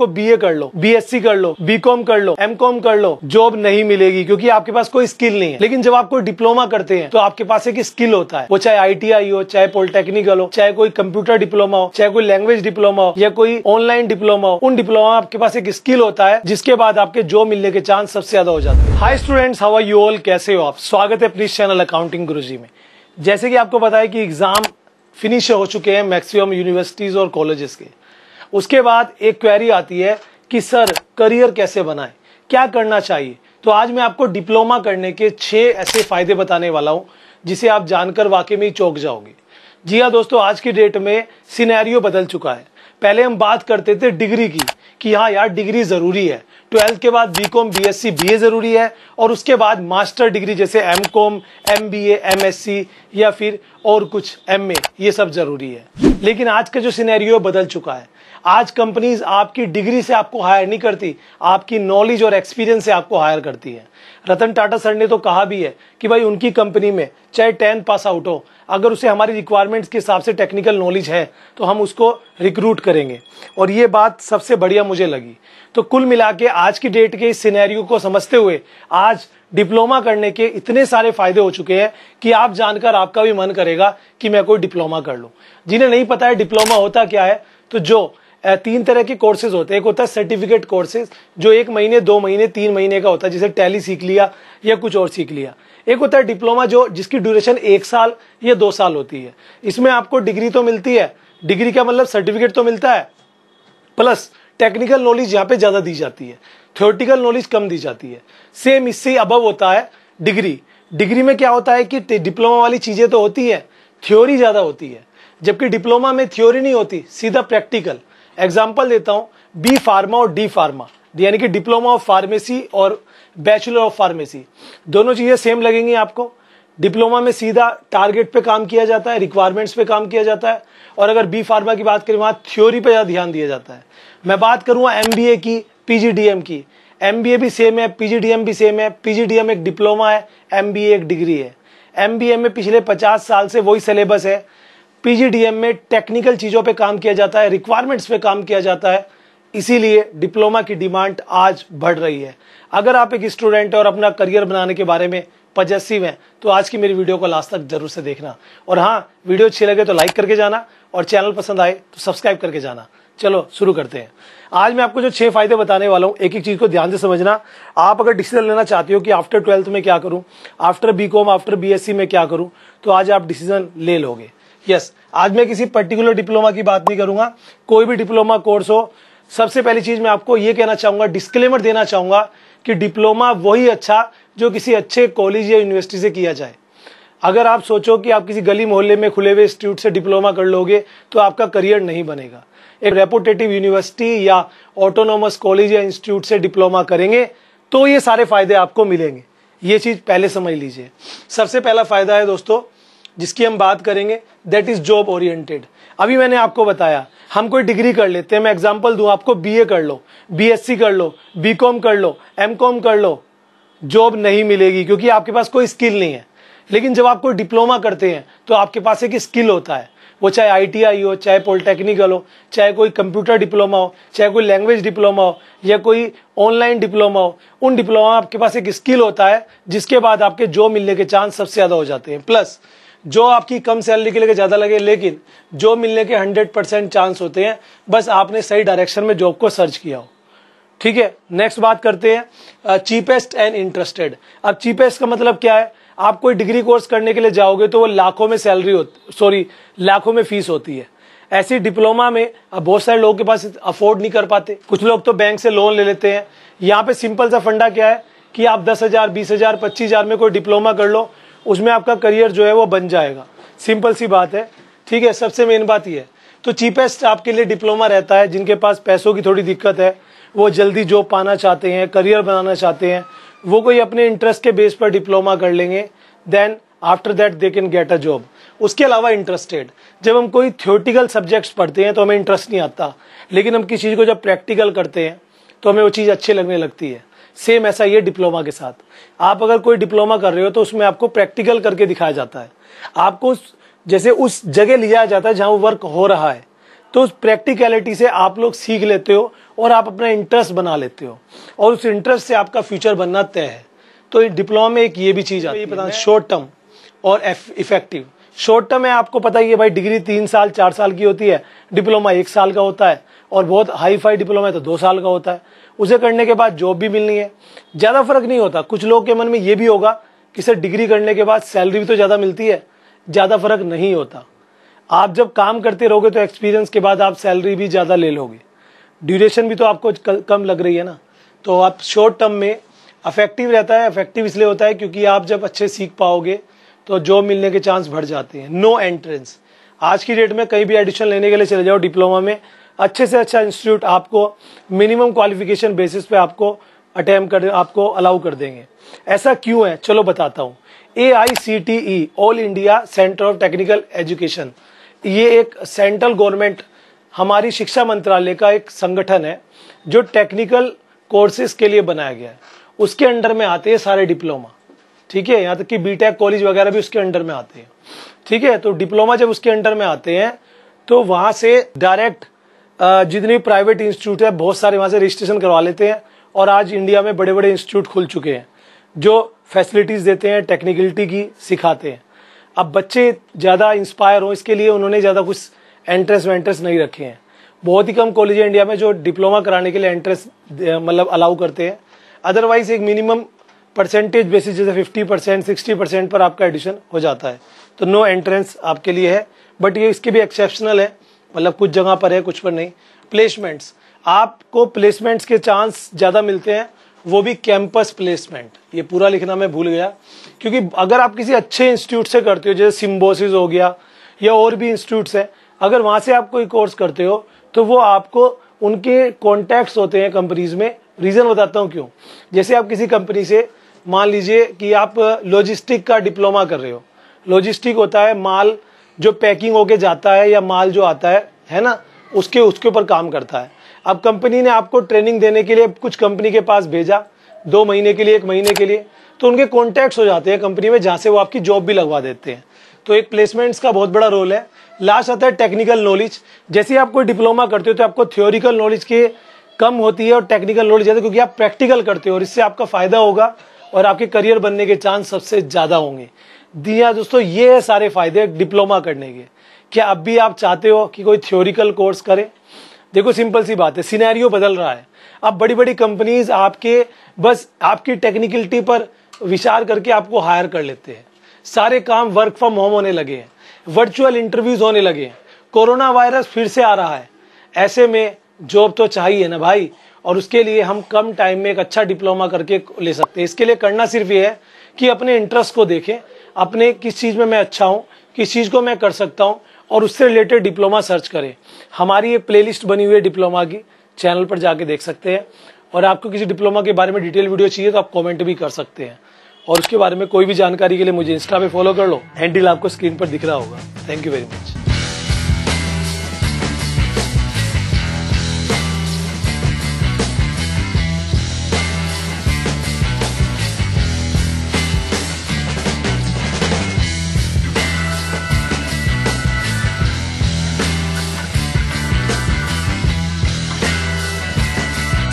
आपको बीए कर लो बीएससी कर लो बीकॉम कर लो एमकॉम कर लो जॉब नहीं मिलेगी क्योंकि आपके पास कोई स्किल नहीं है लेकिन जब आप कोई डिप्लोमा करते हैं तो आपके पास एक स्किल होता है वो चाहे आईटीआई हो चाहे पॉलिटेक्निकल हो चाहे कोई कंप्यूटर डिप्लोमा हो चाहे कोई लैंग्वेज डिप्लोमा हो या कोई ऑनलाइन डिप्लोमा हो उन डिप्लोमा आपके पास एक स्किल होता है जिसके बाद आपके जॉब मिलने के चांस सबसे ज्यादा हो जाते हैं hi students how are you all कैसे हो आप स्वागत है प्लीज चैनल अकाउंटिंग गुरु में जैसे कि आपको बताया कि एग्जाम फिनिश हो चुके हैं मैक्सिमम यूनिवर्सिटीज और कॉलेजेस के उसके बाद एक क्वेरी आती है कि सर करियर कैसे बनाए क्या करना चाहिए तो आज मैं आपको डिप्लोमा करने के छह ऐसे फायदे बताने वाला हूं जिसे आप जानकर वाकई में चौक जाओगे जी हाँ दोस्तों आज की डेट में सिनेरियो बदल चुका है पहले हम बात करते थे डिग्री की कि हाँ यार डिग्री ज़रूरी है ट्वेल्थ के बाद B com B S C B A ज़रूरी है और उसके बाद मास्टर डिग्री जैसे M com M B M S C या फिर और कुछ एम ए ये सब ज़रूरी है लेकिन आज का जो सिनेरियो बदल चुका है आज कंपनीज आपकी डिग्री से आपको हायर नहीं करती आपकी नॉलेज और एक्सपीरियंस से आपको हायर करती है रतन टाटा सर ने तो कहा भी है कि भाई उनकी कंपनी में चाहे टेन पास आउट हो अगर उसे हमारी रिक्वायरमेंट्स के हिसाब से टेक्निकल नॉलेज है तो हम उसको रिक्रूट करेंगे और ये बात सबसे बढ़िया मुझे लगी तो कुल मिला के आज की डेट के इस सिनेरियो को समझते हुए आज डिप्लोमा करने के इतने सारे फायदे हो चुके हैं कि आप जानकर आपका भी मन करेगा कि मैं कोई डिप्लोमा कर लूं जिन्हें नहीं पता है डिप्लोमा होता क्या है तो जो तीन तरह के कोर्सेज होते हैं एक होता है सर्टिफिकेट कोर्सेज जो एक महीने दो महीने तीन महीने का होता है जैसे टैली सीख लिया या कुछ और सीख लिया एक होता है डिप्लोमा जो जिसकी ड्यूरेशन एक साल या दो साल होती है इसमें आपको डिग्री तो मिलती है डिग्री का मतलब सर्टिफिकेट तो मिलता है प्लस टेक्निकल नॉलेज यहाँ पे ज्यादा दी जाती है थियोरटिकल नॉलेज कम दी जाती है सेम इससे अबव होता है डिग्री डिग्री में क्या होता है कि डिप्लोमा वाली चीजें तो होती है थ्योरी ज्यादा होती है जबकि डिप्लोमा में थ्योरी नहीं होती सीधा प्रैक्टिकल एग्जाम्पल देता हूँ बी फार्मा और डी फार्मा यानी कि डिप्लोमा ऑफ फार्मेसी और बैचलर ऑफ फार्मेसी दोनों चीजें सेम लगेंगी आपको डिप्लोमा में सीधा टारगेट पे काम किया जाता है रिक्वायरमेंट्स पे काम किया जाता है और अगर बी फार्मा की बात करें वहां थ्योरी पे ज़्यादा ध्यान दिया जाता है मैं बात करूंगा एम की पीजीडीएम की एमबीए भी सेम है पीजीडीएम भी सेम है पीजीडीएम एक डिप्लोमा है एमबीए एक डिग्री है एमबीए में पिछले 50 साल से वही सिलेबस है पीजीडीएम में टेक्निकल चीज़ों पे काम किया जाता है रिक्वायरमेंट्स पे काम किया जाता है इसीलिए डिप्लोमा की डिमांड आज बढ़ रही है अगर आप एक स्टूडेंट और अपना करियर बनाने के बारे में पजस्सी में तो आज की मेरी वीडियो को लास्ट तक जरूर से देखना और हाँ वीडियो अच्छी लगे तो लाइक करके जाना और चैनल पसंद आए तो सब्सक्राइब करके जाना चलो शुरू करते हैं आज मैं आपको जो छह फायदे बताने वाला हूँ एक एक चीज को ध्यान से समझना आप अगर डिसीजन लेना चाहते हो कि आफ्टर ट्वेल्थ में क्या करूं after B com after BSc में क्या करूं तो आज आप डिसीजन ले लोगे यस yes, आज मैं किसी पर्टिकुलर डिप्लोमा की बात नहीं करूंगा कोई भी डिप्लोमा कोर्स हो सबसे पहली चीज मैं आपको ये कहना चाहूंगा डिस्क्लेमर देना चाहूंगा कि डिप्लोमा वही अच्छा जो किसी अच्छे कॉलेज या यूनिवर्सिटी से किया जाए अगर आप सोचो कि आप किसी गली मोहल्ले में खुले हुए इंस्टीट्यूट से डिप्लोमा कर लोगे तो आपका करियर नहीं बनेगा एक रेपुटेटिव यूनिवर्सिटी या ऑटोनोमस कॉलेज या इंस्टीट्यूट से डिप्लोमा करेंगे तो ये सारे फायदे आपको मिलेंगे ये चीज पहले समझ लीजिए सबसे पहला फायदा है दोस्तों जिसकी हम बात करेंगे दैट इज जॉब ओरिएंटेड अभी मैंने आपको बताया हम कोई डिग्री कर लेते हैं मैं एग्जांपल दूं आपको बीए कर लो बीएससी कर लो बीकॉम कर लो एमकॉम कर लो जॉब नहीं मिलेगी क्योंकि आपके पास कोई स्किल नहीं है लेकिन जब आप कोई डिप्लोमा करते हैं तो आपके पास एक स्किल होता है वो चाहे आईटीआई हो चाहे पॉलिटेक्निकल हो चाहे कोई कंप्यूटर डिप्लोमा हो चाहे कोई लैंग्वेज डिप्लोमा हो या कोई ऑनलाइन डिप्लोमा हो उन डिप्लोमा आपके पास एक स्किल होता है जिसके बाद आपके जो मिलने के चांस सबसे ज़्यादा हो जाते हैं प्लस जो आपकी कम सैलरी के लिए ज़्यादा लगे लेकिन जो मिलने के हंड्रेड परसेंट चांस होते हैं बस आपने सही डायरेक्शन में जॉब को सर्च किया हो ठीक है नेक्स्ट बात करते हैं चीपेस्ट एंड इंटरेस्टेड अब चीपेस्ट का मतलब क्या है आप कोई डिग्री कोर्स करने के लिए जाओगे तो वो लाखों में सैलरी सॉरी लाखों में फीस होती है ऐसी डिप्लोमा में अब बहुत सारे लोगों के पास अफोर्ड नहीं कर पाते कुछ लोग तो बैंक से लोन ले लेते हैं यहाँ पे सिंपल सा फंडा क्या है कि आप दस हजार बीस हजार पच्चीस हजार में कोई डिप्लोमा कर लो उसमें आपका करियर जो है वो बन जाएगा सिंपल सी बात है ठीक है सबसे मेन बात यह है तो चीपेस्ट आपके लिए डिप्लोमा रहता है जिनके पास पैसों की थोड़ी दिक्कत है वो जल्दी जॉब पाना चाहते हैं करियर बनाना चाहते हैं वो कोई अपने इंटरेस्ट के बेस पर डिप्लोमा कर लेंगे then after that they can get a job उसके अलावा इंटरेस्टेड जब हम कोई थ्योरेटिकल सब्जेक्ट्स पढ़ते हैं तो हमें इंटरेस्ट नहीं आता लेकिन हम किसी चीज़ को जब प्रैक्टिकल करते हैं तो हमें वो चीज़ अच्छी लगने लगती है सेम ऐसा ये डिप्लोमा के साथ आप अगर कोई डिप्लोमा कर रहे हो तो उसमें आपको प्रैक्टिकल करके दिखाया जाता है आपको जैसे उस जगह लिया जाता है जहाँ वो वर्क हो रहा है तो उस प्रैक्टिकलिटी से आप लोग सीख लेते हो और आप अपना इंटरेस्ट बना लेते हो और उस इंटरेस्ट से आपका फ्यूचर बनना तय है तो डिप्लोमा में एक ये भी चीज आती तो है शॉर्ट टर्म और इफेक्टिव शॉर्ट टर्म में आपको पता ही है भाई डिग्री तीन साल चार साल की होती है डिप्लोमा एक साल का होता है और बहुत हाई फाई डिप्लोमा है तो दो साल का होता है उसे करने के बाद जॉब भी मिलनी है ज़्यादा फर्क नहीं होता कुछ लोग के मन में ये भी होगा कि सर डिग्री करने के बाद सैलरी भी तो ज़्यादा मिलती है ज़्यादा फर्क नहीं होता आप जब काम करते रहोगे तो एक्सपीरियंस के बाद आप सैलरी भी ज़्यादा ले लोगे ड्यूरेशन भी तो आपको कम लग रही है ना तो आप शॉर्ट टर्म में अफेक्टिव रहता है अफेक्टिव इसलिए होता है क्योंकि आप जब अच्छे सीख पाओगे तो जॉब मिलने के चांस बढ़ जाते हैं नो एंट्रेंस आज की डेट में कहीं भी एडिशन लेने के लिए चले जाओ डिप्लोमा में अच्छे से अच्छा इंस्टीट्यूट आपको मिनिमम क्वालिफिकेशन बेसिस पे आपको अटैम्प कर आपको अलाउ कर देंगे ऐसा क्यों है चलो बताता हूँ A I C T E all India centre of technical education ये एक सेंट्रल गवर्नमेंट हमारी शिक्षा मंत्रालय का एक संगठन है जो टेक्निकल कोर्सेज के लिए बनाया गया है उसके अंडर में आते हैं सारे डिप्लोमा ठीक है यहाँ तक कि बीटेक कॉलेज वगैरह भी उसके अंडर में आते हैं ठीक है तो डिप्लोमा जब उसके अंडर में आते हैं तो वहाँ से डायरेक्ट जितने प्राइवेट इंस्टीट्यूट है बहुत सारे वहाँ से रजिस्ट्रेशन करवा लेते हैं और आज इंडिया में बड़े बड़े इंस्टीट्यूट खुल चुके हैं जो फैसिलिटीज देते हैं टेक्निकलिटी की सिखाते हैं अब बच्चे ज़्यादा इंस्पायर हों इसके लिए उन्होंने ज़्यादा कुछ एंट्रेंस वेंट्रेंस नहीं रखे हैं बहुत ही कम कॉलेज इंडिया में जो डिप्लोमा कराने के लिए एंट्रेंस मतलब अलाउ करते हैं अदरवाइज एक मिनिमम परसेंटेज बेसिस जैसे फिफ्टी परसेंट सिक्सटी परसेंट पर आपका एडिशन हो जाता है तो नो एंट्रेंस आपके लिए है बट ये इसके भी एक्सेप्शनल है मतलब कुछ जगह पर है कुछ पर नहीं प्लेसमेंट्स आपको प्लेसमेंट्स के चांस ज़्यादा मिलते हैं वो भी कैंपस प्लेसमेंट ये पूरा लिखना मैं भूल गया क्योंकि अगर आप किसी अच्छे इंस्टीट्यूट से करते हो जैसे सिम्बोसिस हो गया या और भी इंस्टीट्यूट्स हैं अगर वहां से आप कोई कोर्स करते हो तो वो आपको उनके कॉन्टैक्ट्स होते हैं कंपनीज में रीजन बताता हूँ क्यों जैसे आप किसी कंपनी से मान लीजिए कि आप लॉजिस्टिक का डिप्लोमा कर रहे हो लॉजिस्टिक होता है माल जो पैकिंग होके जाता है या माल जो आता है है ना उसके उसके ऊपर काम करता है अब कंपनी ने आपको ट्रेनिंग देने के लिए कुछ कंपनी के पास भेजा दो महीने के लिए एक महीने के लिए तो उनके कॉन्टैक्ट्स हो जाते हैं कंपनी में जहाँ से वो आपकी जॉब भी लगवा देते हैं तो एक प्लेसमेंट्स का बहुत बड़ा रोल है लास्ट आता है टेक्निकल नॉलेज जैसे आप कोई डिप्लोमा करते हो तो आपको थ्योरिकल नॉलेज की कम होती है और टेक्निकल नॉलेज ज़्यादा क्योंकि आप प्रैक्टिकल करते हो और इससे आपका फ़ायदा होगा और आपके करियर बनने के चांस सबसे ज़्यादा होंगे दिया हाँ दोस्तों ये है सारे फ़ायदे डिप्लोमा करने के क्या अब भी आप चाहते हो कि कोई थ्योरिकल कोर्स करें देखो सिंपल सी बात है सिनेरियो बदल रहा है अब बड़ी बड़ी कंपनीज आपके बस आपकी टेक्निकलिटी पर विचार करके आपको हायर कर लेते हैं सारे काम वर्क फ्रॉम होम होने लगे हैं वर्चुअल इंटरव्यूज होने लगे हैं कोरोना वायरस फिर से आ रहा है ऐसे में जॉब तो चाहिए ना भाई और उसके लिए हम कम टाइम में एक अच्छा डिप्लोमा करके ले सकते हैं इसके लिए करना सिर्फ ये है कि अपने इंटरेस्ट को देखें अपने किस चीज़ में मैं अच्छा हूँ किस चीज़ को मैं कर सकता हूँ और उससे रिलेटेड डिप्लोमा सर्च करें हमारी ये प्लेलिस्ट बनी हुई है डिप्लोमा की चैनल पर जाके देख सकते हैं और आपको किसी डिप्लोमा के बारे में डिटेल वीडियो चाहिए तो आप कमेंट भी कर सकते हैं और उसके बारे में कोई भी जानकारी के लिए मुझे इंस्टा पे फॉलो कर लो हैंडल आपको स्क्रीन पर दिख रहा होगा थैंक यू वेरी मच